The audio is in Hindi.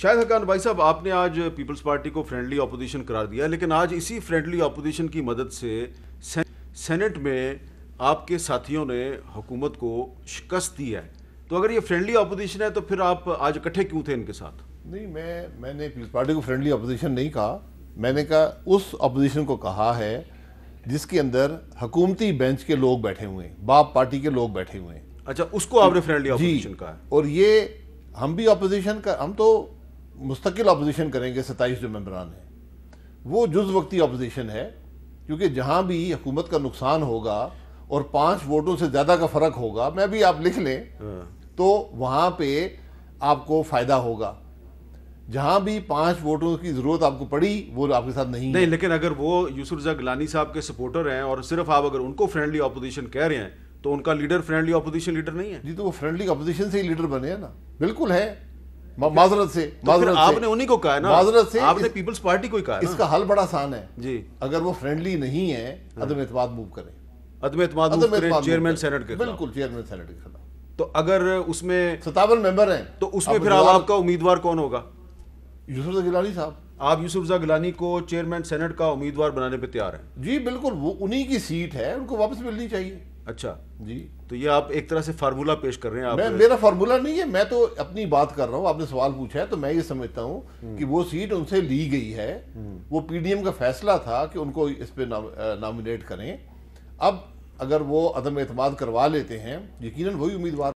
शायद हकान भाई साहब आपने आज पीपल्स पार्टी को फ्रेंडली अपोजिशन करार दिया लेकिन आज इसी फ्रेंडली अपोजिशन की मदद से, सेनेट में आपके साथियों ने हुकूमत को शिकस्त दी है तो अगर ये फ्रेंडली अपोजिशन है तो फिर आप आज इकट्ठे क्यों थे इनके साथ नहीं मैं मैंने पीपल्स पार्टी को फ्रेंडली अपोजिशन नहीं कहा मैंने कहा उस अपोजिशन को कहा है जिसके अंदर हकूमती बेंच के लोग बैठे हुए हैं बाप पार्टी के लोग बैठे हुए हैं अच्छा उसको आपने फ्रेंडली अपोजिशन कहा और ये हम भी अपोजिशन का हम तो मुस्तकिल अपोजिशन करेंगे सत्ताईस जो मम्बरान हैं वो जुज़ वक्ती अपोजिशन है क्योंकि जहाँ भी हुकूमत का नुकसान होगा और पाँच वोटों से ज़्यादा का फ़र्क होगा मैं भी आप लिख लें हाँ। तो वहाँ पर आपको फ़ायदा होगा जहाँ भी पाँच वोटों की ज़रूरत आपको पड़ी वो आपके साथ नहीं नहीं लेकिन अगर वो जा गलानी साहब के सपोर्टर हैं और सिर्फ आप अगर उनको फ्रेंडली अपोजिशन कह रहे हैं तो उनका लीडर फ्रेंडली अपोजिशन लीडर नहीं है जी तो वो फ्रेंडली अपोजिशन से ही लीडर बने हैं ना बिल्कुल है माजरत से तो माजरत आपने उन्हीं को कहा ना माजरत से आपने पीपल्स पार्टी को ही कहा इसका हल बड़ा आसान है जी अगर वो फ्रेंडली नहीं है हाँ। अदम एतमाद मूव करें अदम एतमाद चेयरमैन सेनेट के बिल्कुल चेयरमैन सेनेट के खिलाफ तो अगर उसमें सतावन मेंबर हैं तो उसमें फिर आप आपका उम्मीदवार कौन होगा यूसुफ गिलानी साहब आप यूसुफ जहा गिलानी को चेयरमैन सेनेट का उम्मीदवार बनाने पर तैयार हैं जी बिल्कुल वो उन्हीं की सीट है उनको वापस मिलनी चाहिए अच्छा जी तो ये आप एक तरह से फार्मूला पेश कर रहे हैं आप मैं मेरा फार्मूला नहीं है मैं तो अपनी बात कर रहा हूँ आपने सवाल पूछा है तो मैं ये समझता हूँ हम्म। कि वो सीट उनसे ली गई है हम्म। वो पीडीएम का फैसला था कि उनको इस पर नॉमिनेट करें अब अगर वो अदम अतमाद करवा लेते हैं यकीन वही उम्मीदवार